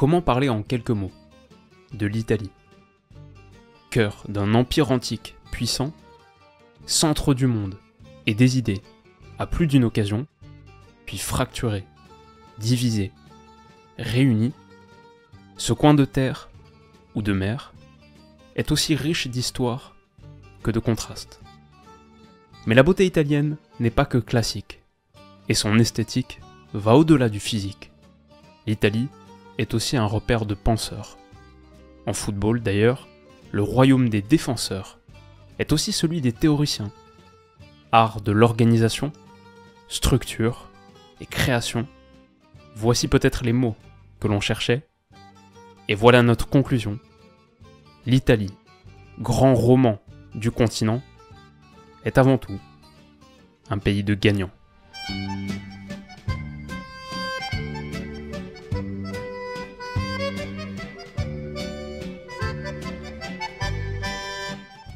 Comment parler en quelques mots De l'Italie. Cœur d'un empire antique puissant, centre du monde et des idées, à plus d'une occasion, puis fracturé, divisé, réuni, ce coin de terre ou de mer est aussi riche d'histoire que de contrastes. Mais la beauté italienne n'est pas que classique, et son esthétique va au-delà du physique. L'Italie est aussi un repère de penseurs. En football d'ailleurs, le royaume des défenseurs est aussi celui des théoriciens. Art de l'organisation, structure et création, voici peut-être les mots que l'on cherchait. Et voilà notre conclusion. L'Italie, grand roman du continent, est avant tout un pays de gagnants.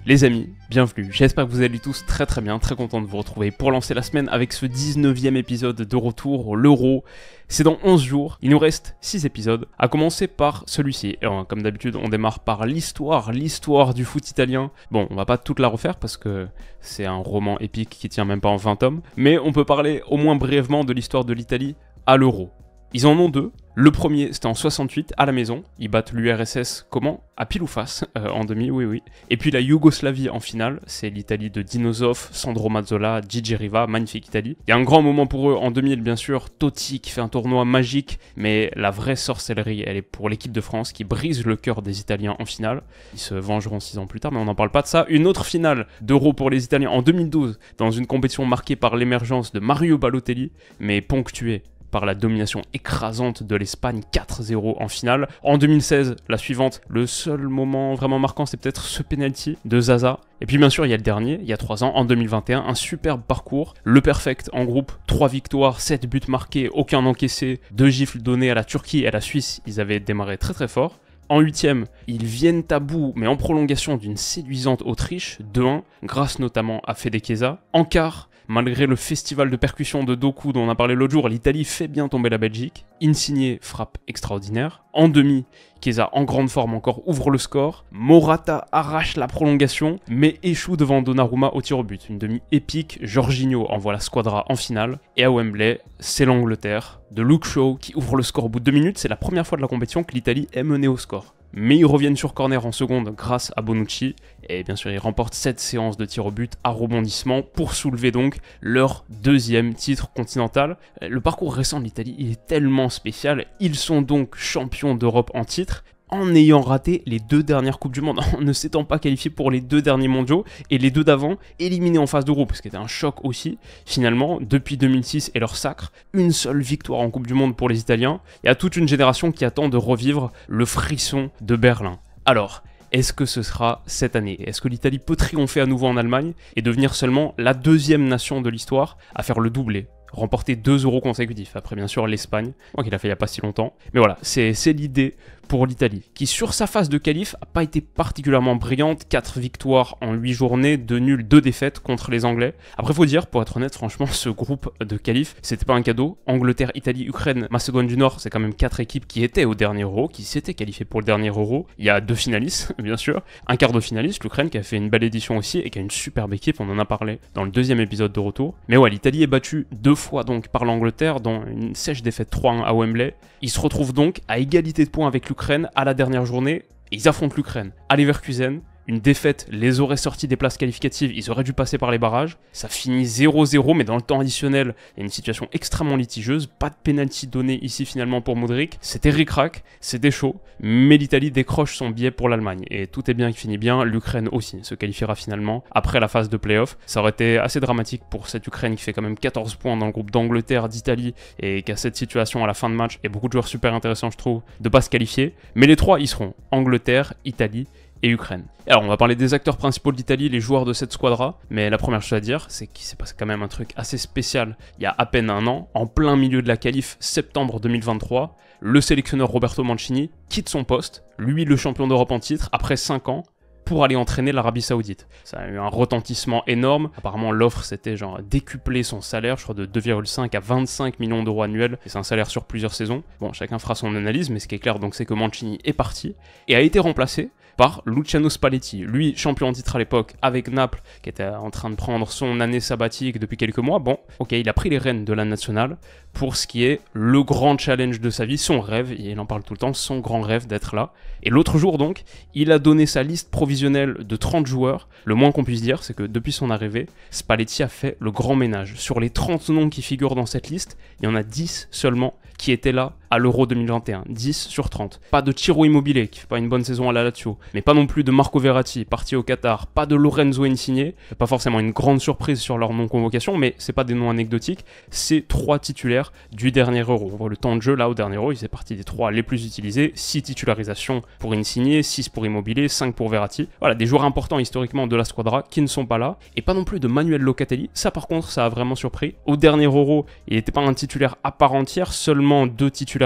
Les amis, bienvenue. J'espère que vous allez tous très très bien, très content de vous retrouver pour lancer la semaine avec ce 19e épisode de retour, l'euro. C'est dans 11 jours, il nous reste 6 épisodes, à commencer par celui-ci. Hein, comme d'habitude, on démarre par l'histoire, l'histoire du foot italien. Bon, on va pas toute la refaire parce que c'est un roman épique qui tient même pas en 20 tomes, mais on peut parler au moins brièvement de l'histoire de l'Italie à l'euro. Ils en ont deux. Le premier, c'était en 68, à la maison. Ils battent l'URSS, comment À pile ou face, euh, en demi, oui, oui. Et puis la Yougoslavie en finale, c'est l'Italie de Dinosov, Sandro Mazzola, Gigi Riva, magnifique Italie. Il y a un grand moment pour eux en 2000, bien sûr. Totti qui fait un tournoi magique, mais la vraie sorcellerie, elle est pour l'équipe de France qui brise le cœur des Italiens en finale. Ils se vengeront six ans plus tard, mais on n'en parle pas de ça. Une autre finale d'Euro pour les Italiens en 2012, dans une compétition marquée par l'émergence de Mario Balotelli, mais ponctuée par la domination écrasante de l'Espagne 4-0 en finale. En 2016, la suivante, le seul moment vraiment marquant, c'est peut-être ce penalty de Zaza. Et puis bien sûr, il y a le dernier, il y a 3 ans, en 2021, un superbe parcours, le perfect en groupe, 3 victoires, 7 buts marqués, aucun encaissé, deux gifles donnés à la Turquie et à la Suisse, ils avaient démarré très très fort. En huitième, ils viennent à bout, mais en prolongation d'une séduisante Autriche, 2-1, grâce notamment à Fedekeza. En quart, Malgré le festival de percussion de Doku dont on a parlé l'autre jour, l'Italie fait bien tomber la Belgique. Insigné frappe extraordinaire. En demi, Chiesa en grande forme encore ouvre le score. Morata arrache la prolongation, mais échoue devant Donnarumma au tir au but. Une demi épique, Jorginho envoie la squadra en finale. Et à Wembley, c'est l'Angleterre de Luke Shaw qui ouvre le score au bout de deux minutes. C'est la première fois de la compétition que l'Italie est menée au score mais ils reviennent sur corner en seconde grâce à Bonucci, et bien sûr ils remportent cette séance de tir au but à rebondissement pour soulever donc leur deuxième titre continental. Euh, le parcours récent de l'Italie est tellement spécial, ils sont donc champions d'Europe en titre, en ayant raté les deux dernières Coupes du Monde, en ne s'étant pas qualifié pour les deux derniers mondiaux et les deux d'avant éliminés en phase de groupe, ce qui était un choc aussi. Finalement, depuis 2006 et leur sacre, une seule victoire en Coupe du Monde pour les Italiens. et à toute une génération qui attend de revivre le frisson de Berlin. Alors, est-ce que ce sera cette année Est-ce que l'Italie peut triompher à nouveau en Allemagne et devenir seulement la deuxième nation de l'histoire à faire le doublé remporter deux euros consécutifs, après bien sûr l'Espagne, qu'il a fait il n'y a pas si longtemps. Mais voilà, c'est l'idée pour l'Italie, qui sur sa phase de qualif n'a pas été particulièrement brillante, 4 victoires en 8 journées, 2 nuls, 2 défaites contre les Anglais. Après faut dire, pour être honnête, franchement, ce groupe de qualif, c'était pas un cadeau. Angleterre, Italie, Ukraine, Macédoine du Nord, c'est quand même 4 équipes qui étaient au dernier Euro, qui s'étaient qualifiées pour le dernier Euro. Il y a deux finalistes, bien sûr, un quart de finaliste, l'Ukraine qui a fait une belle édition aussi et qui a une superbe équipe, on en a parlé dans le deuxième épisode de retour. Mais ouais, l'Italie est battue deux fois donc par l'Angleterre, dans une sèche défaite 3-1 à Wembley. Il se retrouve donc à égalité de points avec l'Ukraine l'Ukraine à la dernière journée. ils affrontent l'Ukraine à Leverkusen une défaite les aurait sortis des places qualificatives, ils auraient dû passer par les barrages. Ça finit 0-0, mais dans le temps additionnel, il y a une situation extrêmement litigieuse. Pas de pénalty donné ici finalement pour Modric. C'était ric-rac, c'était chaud, mais l'Italie décroche son billet pour l'Allemagne. Et tout est bien qui finit bien, l'Ukraine aussi se qualifiera finalement après la phase de playoff. Ça aurait été assez dramatique pour cette Ukraine qui fait quand même 14 points dans le groupe d'Angleterre, d'Italie, et qui a cette situation à la fin de match. Et beaucoup de joueurs super intéressants, je trouve, de pas se qualifier. Mais les trois, ils seront Angleterre, Italie et Ukraine. Alors on va parler des acteurs principaux d'Italie, les joueurs de cette squadra, mais la première chose à dire, c'est qu'il s'est passé quand même un truc assez spécial il y a à peine un an, en plein milieu de la qualif septembre 2023, le sélectionneur Roberto Mancini quitte son poste, lui le champion d'Europe en titre, après 5 ans, pour aller entraîner l'Arabie Saoudite. Ça a eu un retentissement énorme. Apparemment, l'offre, c'était genre décupler son salaire, je crois, de 2,5 à 25 millions d'euros annuels. C'est un salaire sur plusieurs saisons. Bon, chacun fera son analyse, mais ce qui est clair, donc, c'est que Mancini est parti et a été remplacé par Luciano Spalletti. Lui, champion en titre à l'époque avec Naples, qui était en train de prendre son année sabbatique depuis quelques mois. Bon, ok, il a pris les rênes de la nationale pour ce qui est le grand challenge de sa vie, son rêve, et il en parle tout le temps, son grand rêve d'être là. Et l'autre jour donc, il a donné sa liste provisionnelle de 30 joueurs. Le moins qu'on puisse dire, c'est que depuis son arrivée, Spalletti a fait le grand ménage. Sur les 30 noms qui figurent dans cette liste, il y en a 10 seulement qui étaient là à l'Euro 2021, 10 sur 30. Pas de Tiro Immobilier qui fait pas une bonne saison à la Lazio, mais pas non plus de Marco Verratti parti au Qatar, pas de Lorenzo Insigne, pas forcément une grande surprise sur leur non-convocation, mais c'est pas des noms anecdotiques, c'est trois titulaires du dernier Euro. On voit le temps de jeu là au dernier Euro, il fait partie des trois les plus utilisés, six titularisations pour Insigne, 6 pour Immobilier, 5 pour Verratti. Voilà, des joueurs importants historiquement de la squadra qui ne sont pas là, et pas non plus de Manuel Locatelli, ça par contre ça a vraiment surpris. Au dernier Euro, il n'était pas un titulaire à part entière, seulement deux titulaires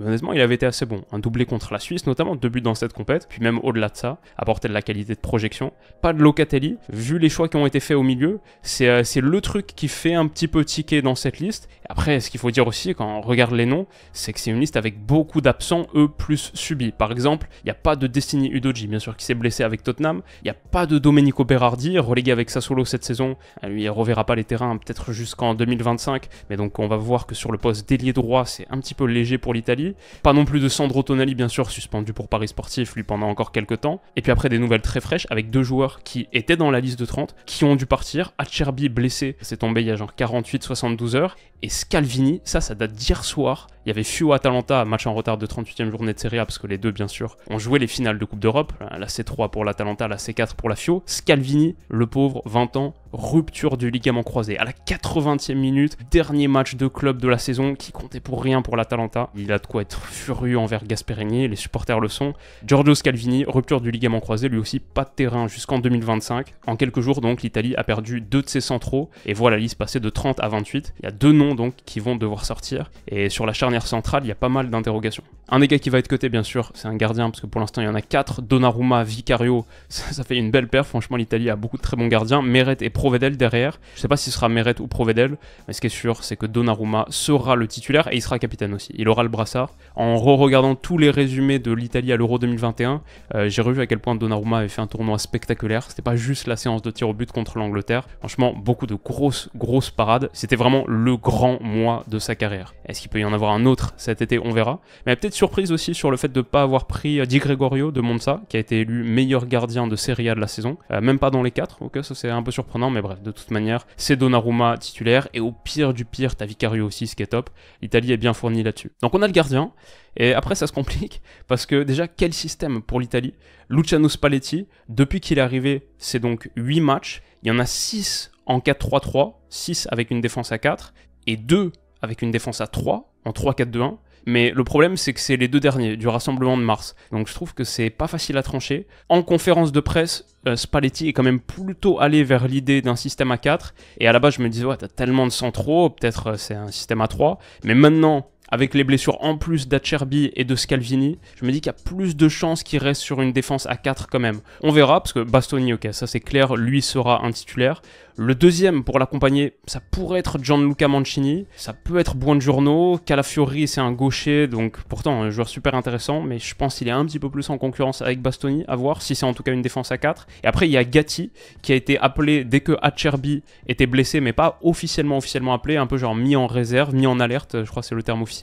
honnêtement, il avait été assez bon. Un doublé contre la Suisse, notamment, deux buts dans cette compète, puis même au-delà de ça, apporter de la qualité de projection. Pas de Locatelli, vu les choix qui ont été faits au milieu, c'est euh, le truc qui fait un petit peu tiquer dans cette liste. Après, ce qu'il faut dire aussi, quand on regarde les noms, c'est que c'est une liste avec beaucoup d'absents, eux, plus subis. Par exemple, il n'y a pas de Destiny Udoji, bien sûr, qui s'est blessé avec Tottenham. Il n'y a pas de Domenico Berardi, relégué avec Sassuolo cette saison. Lui, euh, il reverra pas les terrains peut-être jusqu'en 2025, mais donc on va voir que sur le poste d'ailier droit, c'est un petit peu léger pour l'Italie. Pas non plus de Sandro Tonali, bien sûr, suspendu pour Paris sportif, lui pendant encore quelques temps. Et puis après, des nouvelles très fraîches avec deux joueurs qui étaient dans la liste de 30, qui ont dû partir. Acerbi blessé, c'est tombé il y a genre 48-72 heures. Et Scalvini, ça, ça date d'hier soir. Il y avait Fio Atalanta, match en retard de 38e journée de Serie A, parce que les deux, bien sûr, ont joué les finales de Coupe d'Europe. La C3 pour l'Atalanta, la C4 pour la Fio. Scalvini, le pauvre, 20 ans, rupture du ligament croisé. À la 80e minute, dernier match de club de la saison qui comptait pour rien pour l'Atalanta. Il a de quoi être furieux envers Gasperini, les supporters le sont. Giorgio Scalvini, rupture du ligament croisé, lui aussi pas de terrain jusqu'en 2025. En quelques jours donc, l'Italie a perdu deux de ses centraux et voit la liste passer de 30 à 28. Il y a deux noms donc qui vont devoir sortir et sur la charnière centrale, il y a pas mal d'interrogations. Un des gars qui va être coté bien sûr, c'est un gardien parce que pour l'instant il y en a quatre Donnarumma, Vicario, ça, fait une belle paire. Franchement, l'Italie a beaucoup de très bons gardiens. Meret et Provedel derrière. Je sais pas si ce sera Meret ou Provedel, mais ce qui est sûr, c'est que Donnarumma sera le titulaire et il sera capitaine aussi. Il aura le brassard. En regardant tous les résumés de l'Italie à l'Euro 2021, euh, j'ai revu à quel point Donnarumma avait fait un tournoi spectaculaire. C'était pas juste la séance de tir au but contre l'Angleterre. Franchement, beaucoup de grosses, grosses parades. C'était vraiment le grand mois de sa carrière. Est-ce qu'il peut y en avoir un autre cet été On verra. Mais peut-être surprise aussi sur le fait de ne pas avoir pris euh, Di Gregorio de Monza, qui a été élu meilleur gardien de Serie A de la saison. Euh, même pas dans les 4, ok, ça c'est un peu surprenant, mais bref, de toute manière, c'est Donnarumma titulaire, et au pire du pire, t'as Vicario aussi, ce qui est top. L'Italie est bien fournie là-dessus. Donc on a le gardien, et après ça se complique, parce que déjà, quel système pour l'Italie Luciano Spalletti, depuis qu'il est arrivé, c'est donc 8 matchs, il y en a 6 en 4-3-3, 6 avec une défense à 4, et 2 avec une défense à 3, en 3-4-2-1, mais le problème, c'est que c'est les deux derniers du rassemblement de mars. Donc je trouve que c'est pas facile à trancher. En conférence de presse, euh, Spalletti est quand même plutôt allé vers l'idée d'un système à 4. Et à la base, je me disais, ouais, t'as tellement de centraux, peut-être euh, c'est un système à 3. Mais maintenant, avec les blessures en plus d'Acerbi et de Scalvini, je me dis qu'il y a plus de chances qu'il reste sur une défense à 4 quand même. On verra, parce que Bastoni, ok, ça c'est clair, lui sera un titulaire. Le deuxième pour l'accompagner, ça pourrait être Gianluca Mancini, ça peut être Buongiorno, Calafiori c'est un gaucher, donc pourtant un joueur super intéressant, mais je pense qu'il est un petit peu plus en concurrence avec Bastoni, à voir si c'est en tout cas une défense à 4. Et après il y a Gatti, qui a été appelé dès que Acerbi était blessé, mais pas officiellement officiellement appelé, un peu genre mis en réserve, mis en alerte, je crois que c'est le terme officiel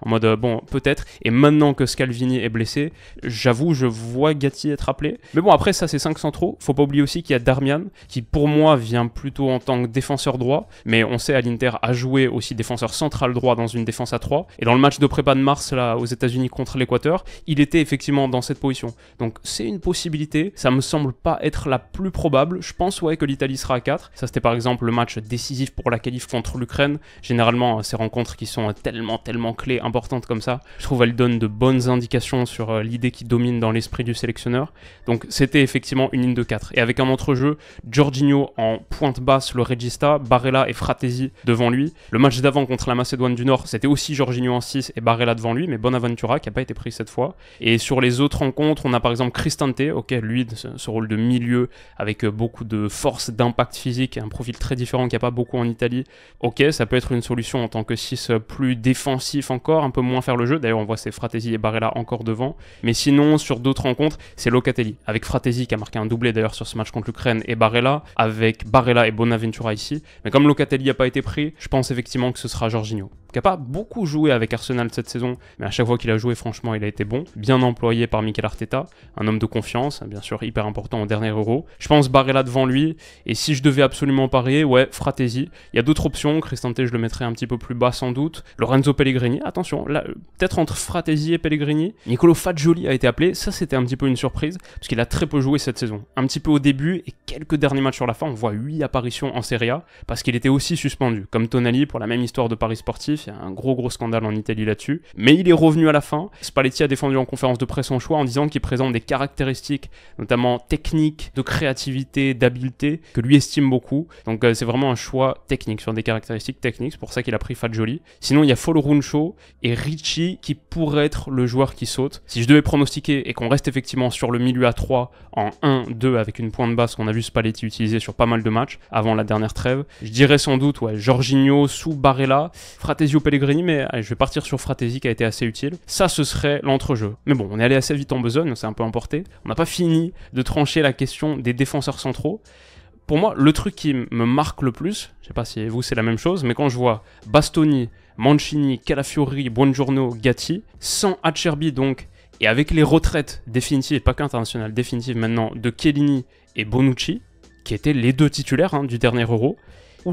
en mode euh, bon, peut-être. Et maintenant que Scalvini est blessé, j'avoue, je vois Gatti être appelé. Mais bon, après, ça, c'est 5 centraux. Faut pas oublier aussi qu'il y a Darmian, qui pour moi vient plutôt en tant que défenseur droit, mais on sait à l'Inter a joué aussi défenseur central droit dans une défense à 3. Et dans le match de prépa de mars, là, aux États-Unis contre l'Équateur, il était effectivement dans cette position. Donc, c'est une possibilité. Ça me semble pas être la plus probable. Je pense, ouais, que l'Italie sera à 4. Ça, c'était par exemple le match décisif pour la qualif contre l'Ukraine. Généralement, ces rencontres qui sont tellement, tellement clé, importante comme ça. Je trouve elle donne de bonnes indications sur euh, l'idée qui domine dans l'esprit du sélectionneur. Donc c'était effectivement une ligne de 4. Et avec un entrejeu, Jorginho en pointe basse le Regista, Barella et Fratesi devant lui. Le match d'avant contre la Macédoine du Nord, c'était aussi Jorginho en 6 et Barella devant lui, mais Bonaventura qui n'a pas été pris cette fois. Et sur les autres rencontres, on a par exemple Cristante, ok, lui, ce rôle de milieu avec euh, beaucoup de force, d'impact physique, un profil très différent qu'il n'y a pas beaucoup en Italie. Ok, ça peut être une solution en tant que 6 euh, plus défensif encore, un peu moins faire le jeu. D'ailleurs, on voit ces Fratesi et Barella encore devant. Mais sinon, sur d'autres rencontres, c'est Locatelli. Avec Fratesi qui a marqué un doublé d'ailleurs sur ce match contre l'Ukraine et Barella. Avec Barella et Bonaventura ici. Mais comme Locatelli n'a pas été pris, je pense effectivement que ce sera Jorginho qui n'a pas beaucoup joué avec Arsenal cette saison, mais à chaque fois qu'il a joué, franchement, il a été bon. Bien employé par Mikel Arteta, un homme de confiance, bien sûr, hyper important au dernier Euro. Je pense là devant lui, et si je devais absolument parier, ouais, Fratesi. Il y a d'autres options, Cristante, je le mettrais un petit peu plus bas sans doute. Lorenzo Pellegrini, attention, là, euh, peut-être entre Fratesi et Pellegrini. Nicolo Fagioli a été appelé, ça c'était un petit peu une surprise, parce qu'il a très peu joué cette saison. Un petit peu au début, et quelques derniers matchs sur la fin, on voit 8 apparitions en Serie A, parce qu'il était aussi suspendu, comme Tonali pour la même histoire de Paris sportif il y a un gros gros scandale en Italie là-dessus. Mais il est revenu à la fin. Spalletti a défendu en conférence de presse son choix en disant qu'il présente des caractéristiques, notamment techniques, de créativité, d'habileté, que lui estime beaucoup. Donc euh, c'est vraiment un choix technique sur des caractéristiques techniques. C'est pour ça qu'il a pris Fagioli. Sinon, il y a Foloruncho et Ricci qui pourraient être le joueur qui saute. Si je devais pronostiquer et qu'on reste effectivement sur le milieu à 3 en 1-2 avec une pointe basse qu'on a vu Spalletti utiliser sur pas mal de matchs avant la dernière trêve, je dirais sans doute ouais, Jorginho sous Barella, Frates Pellegrini, mais je vais partir sur Fratesi qui a été assez utile. Ça, ce serait l'entrejeu. Mais bon, on est allé assez vite en besogne, c'est un peu emporté. On n'a pas fini de trancher la question des défenseurs centraux. Pour moi, le truc qui me marque le plus, je sais pas si vous c'est la même chose, mais quand je vois Bastoni, Mancini, Calafiori, Buongiorno, Gatti, sans Acerbi donc, et avec les retraites définitives, pas qu'internationales, définitives maintenant, de Chiellini et Bonucci, qui étaient les deux titulaires hein, du dernier Euro,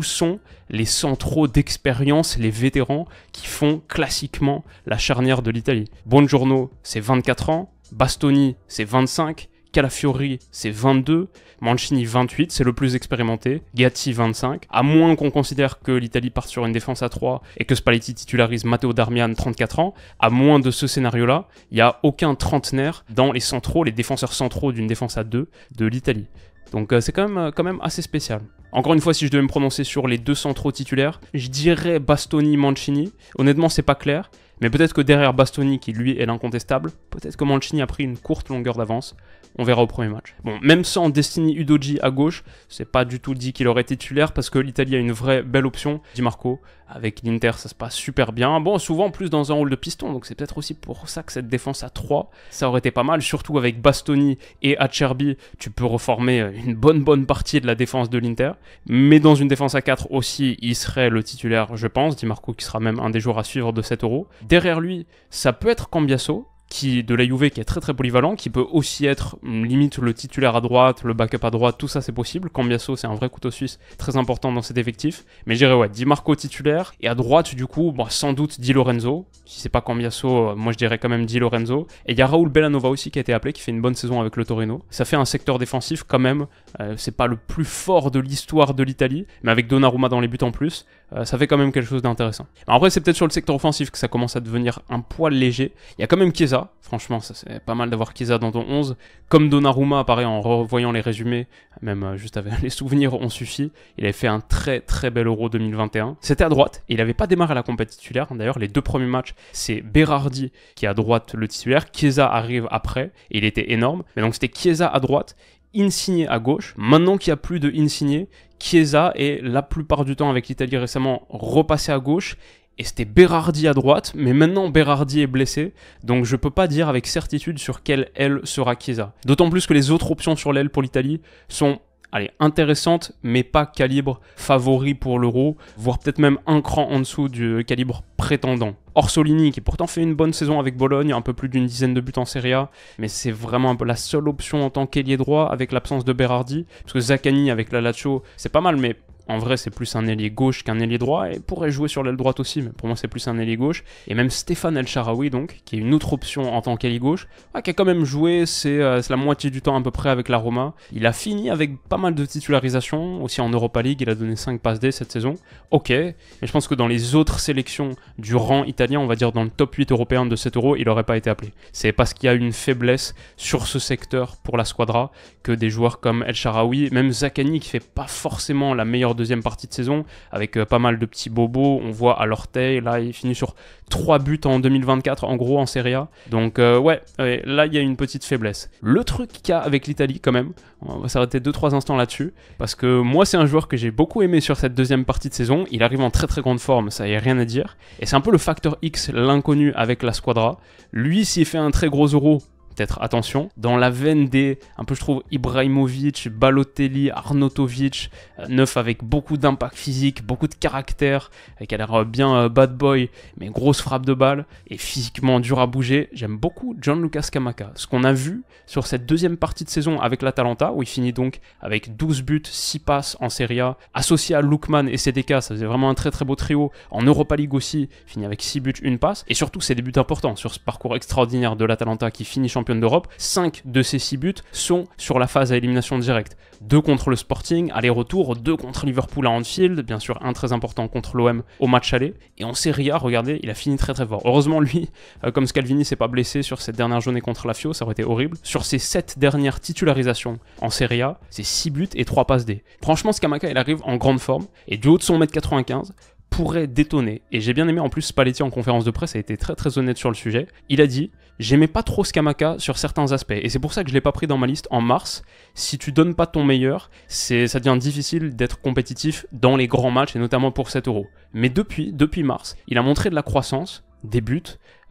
sont les centraux d'expérience, les vétérans qui font classiquement la charnière de l'Italie. Bongiorno, c'est 24 ans, Bastoni, c'est 25, Calafiori, c'est 22, Mancini 28, c'est le plus expérimenté, Gatti 25, à moins qu'on considère que l'Italie parte sur une défense à 3 et que Spalletti titularise Matteo Darmian 34 ans, à moins de ce scénario-là, il n'y a aucun trentenaire dans les centraux, les défenseurs centraux d'une défense à 2 de l'Italie. Donc euh, c'est quand même, euh, quand même assez spécial. Encore une fois, si je devais me prononcer sur les deux centraux titulaires, je dirais Bastoni-Mancini. Honnêtement, c'est pas clair. Mais peut-être que derrière Bastoni, qui lui est l'incontestable, peut-être que Mancini a pris une courte longueur d'avance. On verra au premier match. Bon, même sans Destiny Udoji à gauche, c'est pas du tout dit qu'il aurait titulaire parce que l'Italie a une vraie belle option. Di Marco avec l'Inter, ça se passe super bien. Bon, souvent plus dans un rôle de piston, donc c'est peut-être aussi pour ça que cette défense à 3, ça aurait été pas mal, surtout avec Bastoni et Acerbi, tu peux reformer une bonne bonne partie de la défense de l'Inter. Mais dans une défense à 4 aussi, il serait le titulaire, je pense, Di Marco qui sera même un des joueurs à suivre de 7 euros. Derrière lui, ça peut être Cambiasso, qui de la Juve qui est très très polyvalent, qui peut aussi être hum, limite le titulaire à droite, le backup à droite, tout ça c'est possible. Cambiasso c'est un vrai couteau suisse très important dans cet effectif. Mais j'irai ouais, Di Marco titulaire et à droite du coup, sans doute Di Lorenzo. Si c'est pas Cambiasso, euh, moi je dirais quand même Di Lorenzo. Et il y a Raoul Bellanova aussi qui a été appelé, qui fait une bonne saison avec le Torino. Ça fait un secteur défensif quand même. Euh, c'est pas le plus fort de l'histoire de l'Italie, mais avec Donnarumma dans les buts en plus, euh, ça fait quand même quelque chose d'intéressant. Après c'est peut-être sur le secteur offensif que ça commence à devenir un poil léger. Il y a quand même Chiesa Franchement, ça c'est pas mal d'avoir Chiesa dans ton 11. Comme Donnarumma, apparaît en revoyant les résumés, même euh, juste avec les souvenirs, on suffit. Il avait fait un très très bel Euro 2021. C'était à droite, et il n'avait pas démarré la compétition titulaire. D'ailleurs, les deux premiers matchs, c'est Berardi qui est à droite le titulaire. Chiesa arrive après, et il était énorme. Mais donc c'était Chiesa à droite, Insigne à gauche. Maintenant qu'il n'y a plus de Insigné, Chiesa est la plupart du temps avec l'Italie récemment repassé à gauche et c'était Berardi à droite, mais maintenant Berardi est blessé, donc je peux pas dire avec certitude sur quelle aile sera Chiesa. D'autant plus que les autres options sur l'aile pour l'Italie sont allez, intéressantes, mais pas calibre favori pour l'euro, voire peut-être même un cran en dessous du calibre prétendant. Orsolini, qui pourtant fait une bonne saison avec Bologne, un peu plus d'une dizaine de buts en Serie A, mais c'est vraiment un peu la seule option en tant qu'ailier droit avec l'absence de Berardi, parce que Zaccani avec la Lazio, c'est pas mal, mais en vrai, c'est plus un ailier gauche qu'un ailier droit, et pourrait jouer sur l'aile droite aussi, mais pour moi, c'est plus un ailier gauche. Et même Stéphane El Sharawi, donc, qui est une autre option en tant qu'ailier gauche, ah, qui a quand même joué euh, c'est la moitié du temps à peu près avec la Roma. Il a fini avec pas mal de titularisations, aussi en Europa League, il a donné 5 passes D cette saison. Ok, mais je pense que dans les autres sélections du rang italien, on va dire dans le top 8 européen de 7 euros, il n'aurait pas été appelé. C'est parce qu'il y a une faiblesse sur ce secteur pour la squadra que des joueurs comme El Sharawi, même Zakani, qui fait pas forcément la meilleure deuxième partie de saison, avec euh, pas mal de petits bobos. On voit à l'orteil, là, il finit sur 3 buts en 2024, en gros, en Serie A. Donc, euh, ouais, là, il y a une petite faiblesse. Le truc qu'il y a avec l'Italie, quand même, on va s'arrêter 2-3 instants là-dessus, parce que moi, c'est un joueur que j'ai beaucoup aimé sur cette deuxième partie de saison. Il arrive en très très grande forme, ça y a rien à dire. Et c'est un peu le facteur X, l'inconnu avec la squadra. Lui, s'il fait un très gros euro, peut-être attention. Dans la veine des, un peu je trouve, Ibrahimovic, Balotelli, Arnautovic, euh, neuf avec beaucoup d'impact physique, beaucoup de caractère, avec qui a l'air euh, bien euh, bad boy, mais grosse frappe de balle, et physiquement dur à bouger. J'aime beaucoup John Lucas Kamaka. Ce qu'on a vu sur cette deuxième partie de saison avec l'Atalanta, où il finit donc avec 12 buts, 6 passes en Serie A, associé à Lookman et CDK, ça faisait vraiment un très très beau trio. En Europa League aussi, il finit avec 6 buts, 1 passe, et surtout c'est des buts importants sur ce parcours extraordinaire de l'Atalanta qui finit champion d'Europe, 5 de ses 6 buts sont sur la phase à élimination directe. 2 contre le Sporting, aller-retour, 2 contre Liverpool à Anfield, bien sûr un très important contre l'OM au match aller. Et en Serie A, regardez, il a fini très très fort. Heureusement lui, euh, comme Scalvini s'est pas blessé sur cette dernière journée contre la Fio, ça aurait été horrible. Sur ses 7 dernières titularisations en Serie A, c'est 6 buts et 3 passes D. Franchement, Skamaka, il arrive en grande forme, et du haut de son mètre 95, pourrait détonner. Et j'ai bien aimé en plus Spalletti en conférence de presse a été très très honnête sur le sujet. Il a dit j'aimais pas trop Skamaka sur certains aspects. Et c'est pour ça que je l'ai pas pris dans ma liste en mars. Si tu donnes pas ton meilleur, c'est, ça devient difficile d'être compétitif dans les grands matchs et notamment pour 7 euros. Mais depuis, depuis mars, il a montré de la croissance, des buts,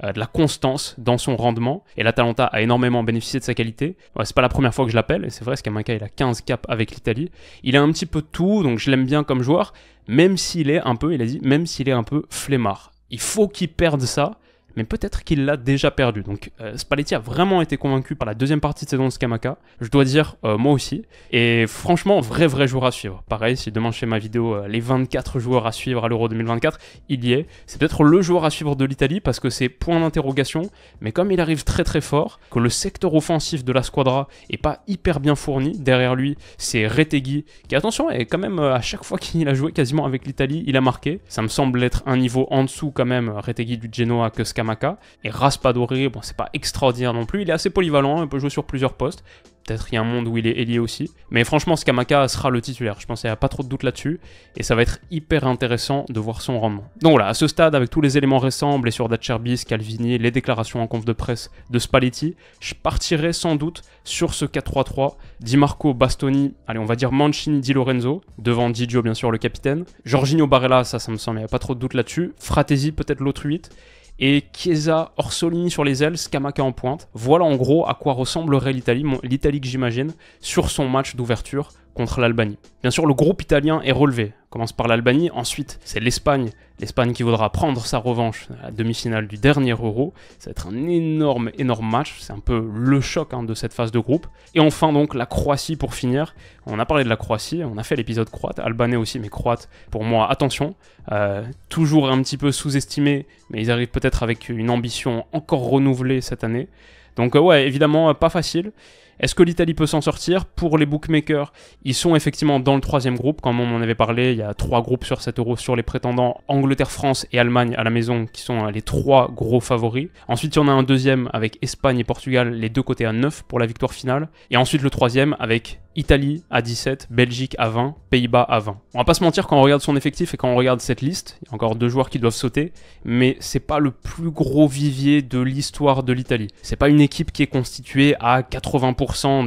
euh, de la constance dans son rendement. Et l'Atalanta a énormément bénéficié de sa qualité. c'est pas la première fois que je l'appelle, et c'est vrai, Skamaka il a 15 caps avec l'Italie. Il a un petit peu tout, donc je l'aime bien comme joueur, même s'il est un peu, il a dit, même s'il est un peu flemmard. Il faut qu'il perde ça, mais peut-être qu'il l'a déjà perdu. Donc euh, Spalletti a vraiment été convaincu par la deuxième partie de saison de Skamaka. Je dois dire, euh, moi aussi. Et franchement, vrai, vrai joueur à suivre. Pareil, si demain je fais ma vidéo, euh, les 24 joueurs à suivre à l'Euro 2024, il y est. C'est peut-être le joueur à suivre de l'Italie parce que c'est point d'interrogation. Mais comme il arrive très très fort, que le secteur offensif de la squadra est pas hyper bien fourni, derrière lui, c'est Retegui qui, attention, est quand même à chaque fois qu'il a joué quasiment avec l'Italie, il a marqué. Ça me semble être un niveau en dessous quand même, Retegui du Genoa que Scamaca, et Raspadori, bon, c'est pas extraordinaire non plus. Il est assez polyvalent, il peut jouer sur plusieurs postes. Peut-être il y a un monde où il est ailier aussi. Mais franchement, Skamaka sera le titulaire. Je pense qu'il n'y a pas trop de doute là-dessus. Et ça va être hyper intéressant de voir son rendement. Donc voilà, à ce stade, avec tous les éléments récents, blessure d'Acherbis, Calvini, les déclarations en conf de presse de Spalletti, je partirai sans doute sur ce 4-3-3. Di Marco, Bastoni, allez, on va dire Mancini, Di Lorenzo. Devant Didio, bien sûr, le capitaine. Jorginho Barella, ça, ça me semble, il n'y a pas trop de doute là-dessus. Fratesi, peut-être l'autre 8 et Chiesa, Orsolini sur les ailes, Scamaca en pointe. Voilà en gros à quoi ressemblerait l'Italie, l'Italie que j'imagine, sur son match d'ouverture contre l'Albanie. Bien sûr, le groupe italien est relevé commence par l'Albanie, ensuite c'est l'Espagne, l'Espagne qui voudra prendre sa revanche à la demi-finale du dernier Euro, ça va être un énorme, énorme match, c'est un peu le choc hein, de cette phase de groupe. Et enfin donc la Croatie pour finir, on a parlé de la Croatie, on a fait l'épisode croate, albanais aussi, mais croate pour moi, attention, euh, toujours un petit peu sous-estimé, mais ils arrivent peut-être avec une ambition encore renouvelée cette année. Donc euh, ouais, évidemment, euh, pas facile. Est-ce que l'Italie peut s'en sortir Pour les bookmakers, ils sont effectivement dans le troisième groupe. Comme on en avait parlé, il y a trois groupes sur 7 euros sur les prétendants Angleterre, France et Allemagne à la maison, qui sont euh, les trois gros favoris. Ensuite, il y en a un deuxième avec Espagne et Portugal, les deux côtés à 9 pour la victoire finale. Et ensuite, le troisième avec Italie à 17, Belgique à 20, Pays-Bas à 20. On va pas se mentir quand on regarde son effectif et quand on regarde cette liste, il y a encore deux joueurs qui doivent sauter, mais c'est pas le plus gros vivier de l'histoire de l'Italie. C'est pas une équipe qui est constituée à 80%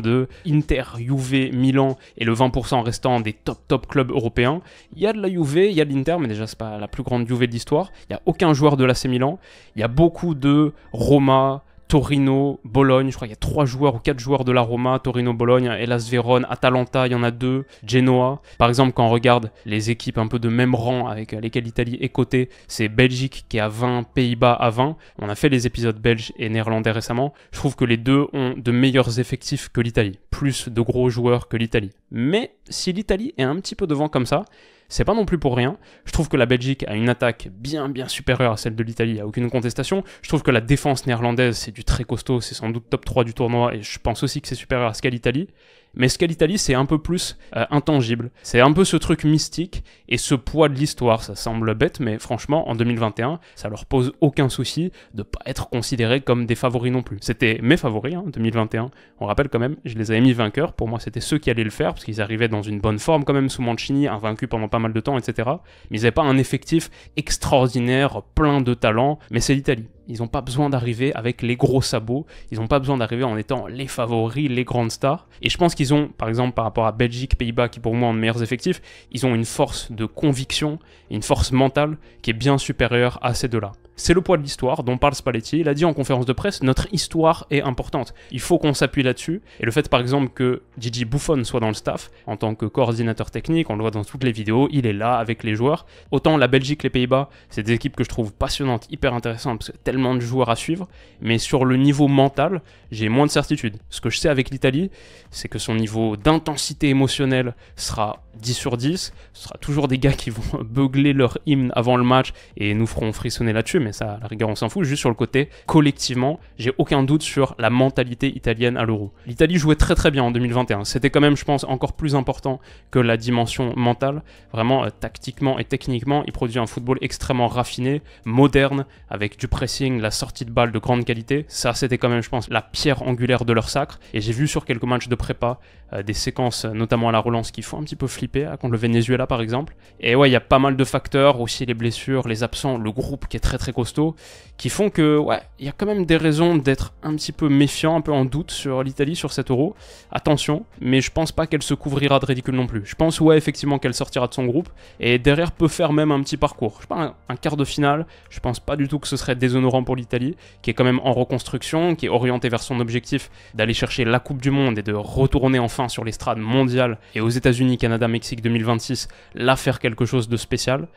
de Inter, Juve, Milan et le 20% restant des top top clubs européens. Il y a de la Juve, il y a de l'Inter, mais déjà c'est pas la plus grande Juve de l'histoire. Il n'y a aucun joueur de l'AC Milan. Il y a beaucoup de Roma, Torino, Bologne, je crois qu'il y a trois joueurs ou quatre joueurs de la Roma, Torino, Bologne, Elas Vérone, Atalanta, il y en a deux, Genoa. Par exemple, quand on regarde les équipes un peu de même rang avec euh, lesquelles l'Italie est cotée, c'est Belgique qui est à 20, Pays-Bas à 20. On a fait les épisodes belges et néerlandais récemment. Je trouve que les deux ont de meilleurs effectifs que l'Italie, plus de gros joueurs que l'Italie. Mais si l'Italie est un petit peu devant comme ça, c'est pas non plus pour rien. Je trouve que la Belgique a une attaque bien bien supérieure à celle de l'Italie, il a aucune contestation. Je trouve que la défense néerlandaise, c'est du très costaud, c'est sans doute top 3 du tournoi, et je pense aussi que c'est supérieur à ce qu'a l'Italie. Mais ce qu'est l'Italie, c'est un peu plus euh, intangible. C'est un peu ce truc mystique et ce poids de l'histoire. Ça semble bête, mais franchement, en 2021, ça leur pose aucun souci de pas être considérés comme des favoris non plus. C'était mes favoris, 2021. Hein, On rappelle quand même, je les avais mis vainqueurs. Pour moi, c'était ceux qui allaient le faire parce qu'ils arrivaient dans une bonne forme quand même sous Mancini, invaincus pendant pas mal de temps, etc. Mais ils n'avaient pas un effectif extraordinaire, plein de talent. Mais c'est l'Italie. Ils n'ont pas besoin d'arriver avec les gros sabots, ils n'ont pas besoin d'arriver en étant les favoris, les grandes stars. Et je pense qu'ils ont, par exemple, par rapport à Belgique, Pays-Bas, qui pour moi ont de meilleurs effectifs, ils ont une force de conviction, une force mentale qui est bien supérieure à ces deux-là. C'est le poids de l'histoire dont parle Spalletti. Il a dit en conférence de presse, notre histoire est importante. Il faut qu'on s'appuie là-dessus. Et le fait par exemple que Gigi Buffon soit dans le staff, en tant que coordinateur technique, on le voit dans toutes les vidéos, il est là avec les joueurs. Autant la Belgique, les Pays-Bas, c'est des équipes que je trouve passionnantes, hyper intéressantes, parce qu'il y a tellement de joueurs à suivre. Mais sur le niveau mental, j'ai moins de certitude. Ce que je sais avec l'Italie, c'est que son niveau d'intensité émotionnelle sera 10 sur 10. Ce sera toujours des gars qui vont beugler leur hymne avant le match et nous feront frissonner là-dessus, mais ça, la rigueur, on s'en fout. Juste sur le côté, collectivement, j'ai aucun doute sur la mentalité italienne à l'euro. L'Italie jouait très très bien en 2021. C'était quand même, je pense, encore plus important que la dimension mentale. Vraiment, euh, tactiquement et techniquement, il produit un football extrêmement raffiné, moderne, avec du pressing, la sortie de balle de grande qualité. Ça, c'était quand même, je pense, la pierre angulaire de leur sacre. Et j'ai vu sur quelques matchs de prépa euh, des séquences, euh, notamment à la relance, qui font un petit peu flipper, hein, contre le Venezuela par exemple. Et ouais, il y a pas mal de facteurs, aussi les blessures, les absents, le groupe qui est très très costaud, qui font que, ouais, il y a quand même des raisons d'être un petit peu méfiant, un peu en doute sur l'Italie, sur cet euro. Attention, mais je pense pas qu'elle se couvrira de ridicule non plus. Je pense, ouais, effectivement, qu'elle sortira de son groupe, et derrière peut faire même un petit parcours. Je parle un, un quart de finale, je pense pas du tout que ce serait déshonorant pour l'Italie, qui est quand même en reconstruction, qui est orientée vers son objectif d'aller chercher la Coupe du Monde et de retourner en sur les strades mondiales, et aux États-Unis, Canada, Mexique 2026, là faire quelque chose de spécial.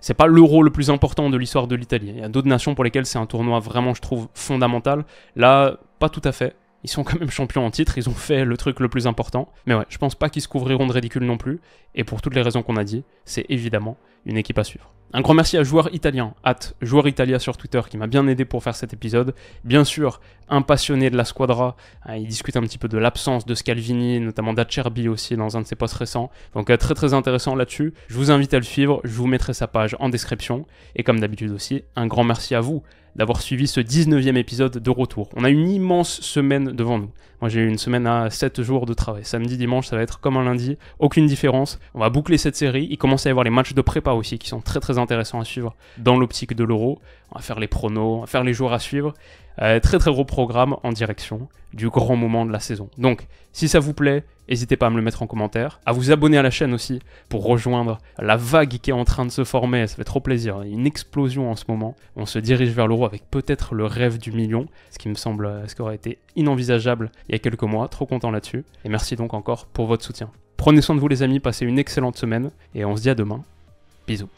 C'est pas l'euro le plus important de l'histoire de l'Italie. Il y a d'autres nations pour lesquelles c'est un tournoi vraiment, je trouve, fondamental. Là, pas tout à fait. Ils sont quand même champions en titre, ils ont fait le truc le plus important. Mais ouais, je pense pas qu'ils se couvriront de ridicule non plus. Et pour toutes les raisons qu'on a dit, c'est évidemment une équipe à suivre. Un grand merci à Joueur Italien, at Joueur Italia sur Twitter, qui m'a bien aidé pour faire cet épisode. Bien sûr, un passionné de la Squadra, hein, il discute un petit peu de l'absence de Scalvini, notamment d'Acerbi aussi dans un de ses posts récents. Donc euh, très très intéressant là-dessus. Je vous invite à le suivre, je vous mettrai sa page en description. Et comme d'habitude aussi, un grand merci à vous, d'avoir suivi ce 19e épisode de retour. On a une immense semaine devant nous. Moi j'ai eu une semaine à 7 jours de travail. Samedi, dimanche, ça va être comme un lundi, aucune différence. On va boucler cette série. Il commence à y avoir les matchs de prépa aussi qui sont très très intéressants à suivre dans l'optique de l'euro. On va faire les pronos, on va faire les jours à suivre. Euh, très très gros programme en direction du grand moment de la saison. Donc, si ça vous plaît, n'hésitez pas à me le mettre en commentaire, à vous abonner à la chaîne aussi pour rejoindre la vague qui est en train de se former, ça fait trop plaisir, une explosion en ce moment. On se dirige vers l'euro avec peut-être le rêve du million, ce qui me semble euh, ce qui aurait été inenvisageable il y a quelques mois, trop content là-dessus et merci donc encore pour votre soutien. Prenez soin de vous les amis, passez une excellente semaine et on se dit à demain. Bisous.